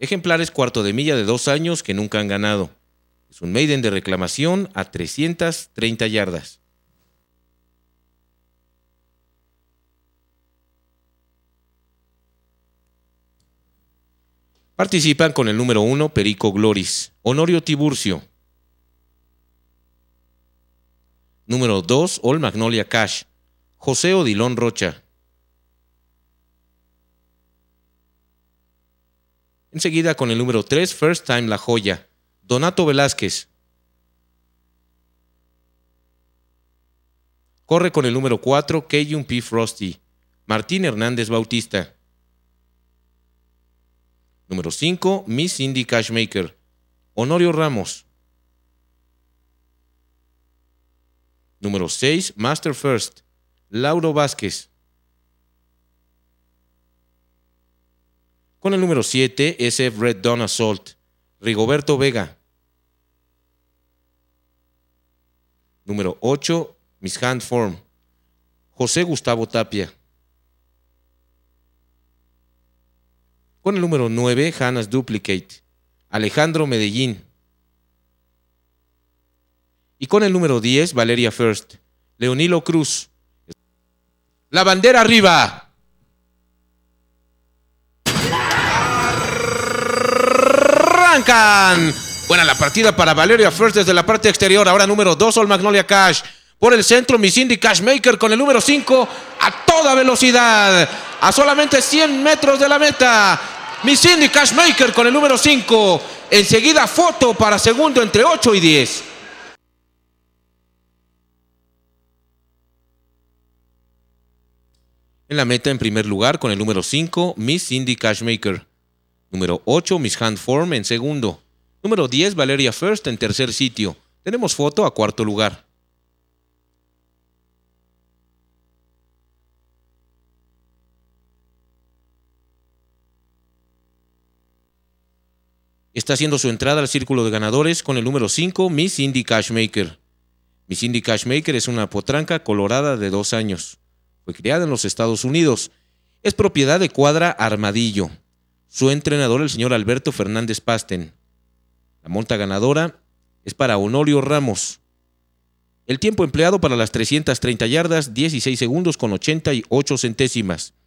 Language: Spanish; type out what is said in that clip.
Ejemplares cuarto de milla de dos años que nunca han ganado. Es un maiden de reclamación a 330 yardas. Participan con el número uno Perico Gloris, Honorio Tiburcio. Número 2 All Magnolia Cash, José Odilón Rocha. Enseguida con el número 3, First Time La Joya, Donato Velázquez. Corre con el número 4, kejun P. Frosty, Martín Hernández Bautista. Número 5, Miss Cindy Cashmaker, Honorio Ramos. Número 6, Master First, Lauro Vázquez. Con el número 7, SF Red Dawn Assault, Rigoberto Vega. Número 8, Miss Hand Form, José Gustavo Tapia. Con el número 9, Hannah's Duplicate, Alejandro Medellín. Y con el número 10, Valeria First, Leonilo Cruz. La bandera arriba. Buena la partida para Valeria First desde la parte exterior. Ahora número 2, Ol Magnolia Cash. Por el centro, Cindy Cashmaker con el número 5 a toda velocidad. A solamente 100 metros de la meta. Cindy Cashmaker con el número 5. Enseguida foto para segundo entre 8 y 10. En la meta en primer lugar con el número 5, Miss Cindy Cashmaker. Número 8, Miss Hand Form en segundo. Número 10, Valeria First en tercer sitio. Tenemos foto a cuarto lugar. Está haciendo su entrada al círculo de ganadores con el número 5, Miss Indy Cashmaker. Miss Indy Cashmaker es una potranca colorada de dos años. Fue criada en los Estados Unidos. Es propiedad de Cuadra Armadillo su entrenador, el señor Alberto Fernández Pasten. La monta ganadora es para Honorio Ramos. El tiempo empleado para las 330 yardas, 16 segundos con 88 centésimas.